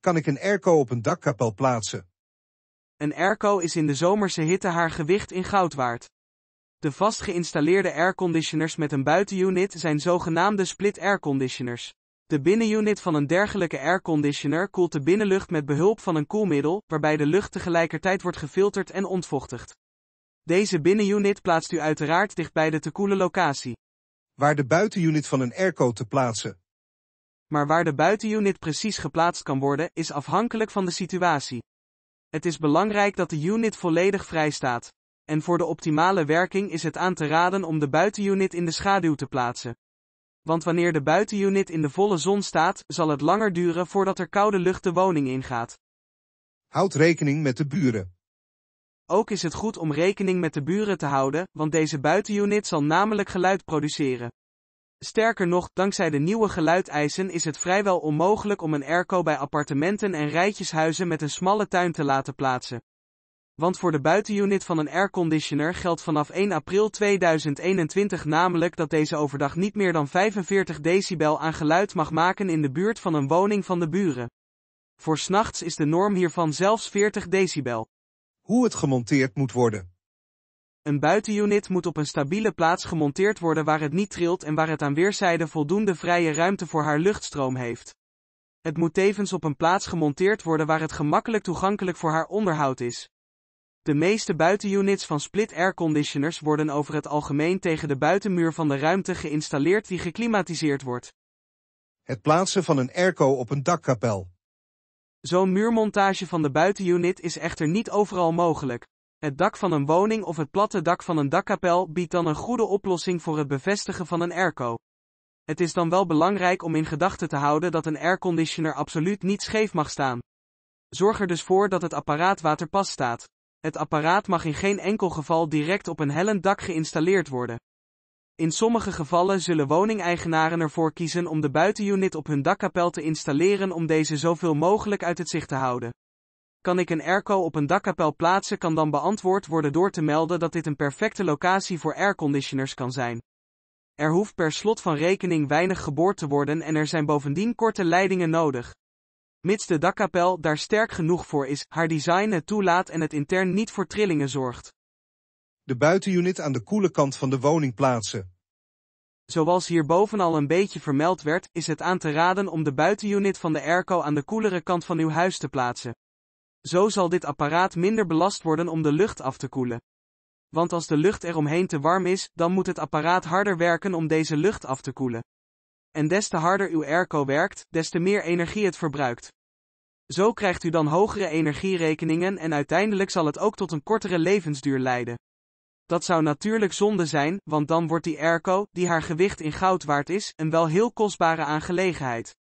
kan ik een airco op een dakkapel plaatsen. Een airco is in de zomerse hitte haar gewicht in goud waard. De vast geïnstalleerde airconditioners met een buitenunit zijn zogenaamde split airconditioners. De binnenunit van een dergelijke airconditioner koelt de binnenlucht met behulp van een koelmiddel, waarbij de lucht tegelijkertijd wordt gefilterd en ontvochtigd. Deze binnenunit plaatst u uiteraard dicht bij de te koele locatie. Waar de buitenunit van een airco te plaatsen, maar waar de buitenunit precies geplaatst kan worden is afhankelijk van de situatie. Het is belangrijk dat de unit volledig vrij staat. En voor de optimale werking is het aan te raden om de buitenunit in de schaduw te plaatsen. Want wanneer de buitenunit in de volle zon staat, zal het langer duren voordat er koude lucht de woning ingaat. Houd rekening met de buren. Ook is het goed om rekening met de buren te houden, want deze buitenunit zal namelijk geluid produceren. Sterker nog, dankzij de nieuwe geluideisen is het vrijwel onmogelijk om een airco bij appartementen en rijtjeshuizen met een smalle tuin te laten plaatsen. Want voor de buitenunit van een airconditioner geldt vanaf 1 april 2021 namelijk dat deze overdag niet meer dan 45 decibel aan geluid mag maken in de buurt van een woning van de buren. Voor s'nachts is de norm hiervan zelfs 40 decibel. Hoe het gemonteerd moet worden. Een buitenunit moet op een stabiele plaats gemonteerd worden waar het niet trilt en waar het aan weerszijden voldoende vrije ruimte voor haar luchtstroom heeft. Het moet tevens op een plaats gemonteerd worden waar het gemakkelijk toegankelijk voor haar onderhoud is. De meeste buitenunits van split airconditioners worden over het algemeen tegen de buitenmuur van de ruimte geïnstalleerd die geklimatiseerd wordt. Het plaatsen van een airco op een dakkapel. Zo'n muurmontage van de buitenunit is echter niet overal mogelijk. Het dak van een woning of het platte dak van een dakkapel biedt dan een goede oplossing voor het bevestigen van een airco. Het is dan wel belangrijk om in gedachten te houden dat een airconditioner absoluut niet scheef mag staan. Zorg er dus voor dat het apparaat waterpas staat. Het apparaat mag in geen enkel geval direct op een hellend dak geïnstalleerd worden. In sommige gevallen zullen woningeigenaren ervoor kiezen om de buitenunit op hun dakkapel te installeren om deze zoveel mogelijk uit het zicht te houden kan ik een airco op een dakkapel plaatsen kan dan beantwoord worden door te melden dat dit een perfecte locatie voor airconditioners kan zijn. Er hoeft per slot van rekening weinig geboord te worden en er zijn bovendien korte leidingen nodig. Mits de dakkapel daar sterk genoeg voor is, haar design het toelaat en het intern niet voor trillingen zorgt. De buitenunit aan de koele kant van de woning plaatsen. Zoals hierboven al een beetje vermeld werd, is het aan te raden om de buitenunit van de airco aan de koelere kant van uw huis te plaatsen. Zo zal dit apparaat minder belast worden om de lucht af te koelen. Want als de lucht eromheen te warm is, dan moet het apparaat harder werken om deze lucht af te koelen. En des te harder uw airco werkt, des te meer energie het verbruikt. Zo krijgt u dan hogere energierekeningen en uiteindelijk zal het ook tot een kortere levensduur leiden. Dat zou natuurlijk zonde zijn, want dan wordt die airco, die haar gewicht in goud waard is, een wel heel kostbare aangelegenheid.